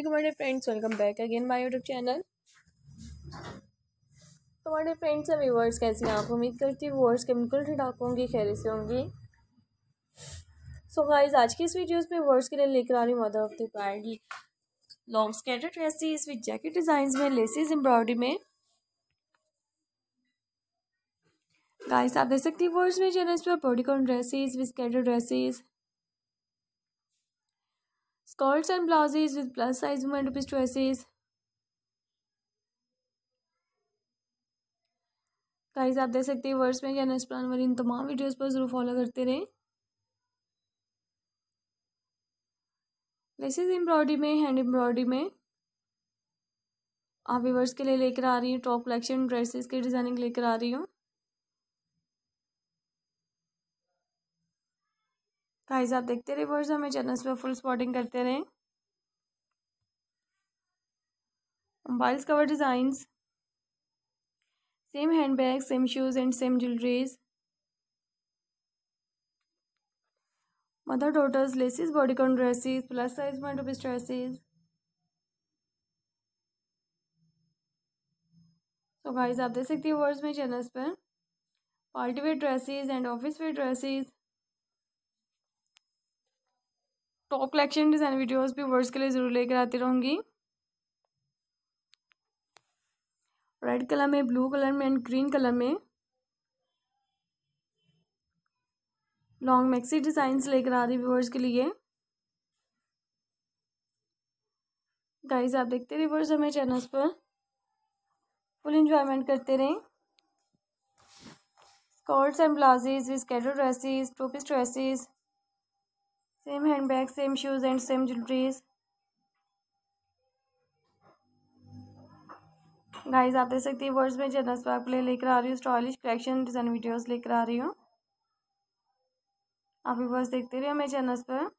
हमारे friends welcome back again my YouTube channel तो हमारे फ्रेंड्स और व्यूवर्स कैसे हैं आप उम्मीद करती हूँ व्यूवर्स के बिल्कुल ठीक ठाक होंगी खैर से होंगी सो गाइस आज की इस वीडियोस में व्यूवर्स के लिए लेकर आ रही मदर ऑफ द की long skater dresses with jacket design में लेसेस एम्ब्रॉयडरी में गाइस आप देख सकती हैं व्यूवर्स में चैनल पर bodycon dresses with skater dresses skirts and blouses with plus size women rupees choices guys आप देख सकते हैं वर्ड्स में क्या नेक्स्ट प्लान वाली इन तमाम वीडियोस पर ज़रूर फॉलो करते रहें लेसेस एम्ब्रॉयडरी में हैंड एम्ब्रॉयडरी में आप वीवर्स के लिए लेकर आ रही हूँ टॉप कलेक्शन ड्रेसेस के डिज़ाइनिंग लेकर आ रही हूँ गाइस आप देखते रहे वर्ष हमें चैनल्स पर फुल स्पॉटिंग करते रहे mobiles cover design same hand bag same shoes and same jewelleries mother daughters laces bodycon dresses plus size डुबिस ड्रेसेस तो गाइस आप देख सकती है वर्ड्स में चैनल्स पर party wear dresses and office wear dresses top collection design videos भी वर्ड्स के लिए ज़रूर लेकर आती रहूंगी रेड कलर में ब्लू कलर में एंड ग्रीन कलर में लॉन्ग मैक्सी डिजाइन लेकर आ रही व्यूवर्स के लिए गाइस आप देखते रहे व्यूवर्स हमें चैनल्स पर फुल इंजॉयमेंट करते रहें skirts and blouses skater dresses two piece dresses same hand bag same shoes and same jewelleries guys आप देख सकती है वर्ड्स में जनरल स्वैग प्ले लेकर आ रही हूँ स्टॉलिश कलेक्शन डिज़ाइन वीडियोस लेकर आ रही हूँ आप भी वर्ड्स देखते रहिए मेरे चैनल्स पर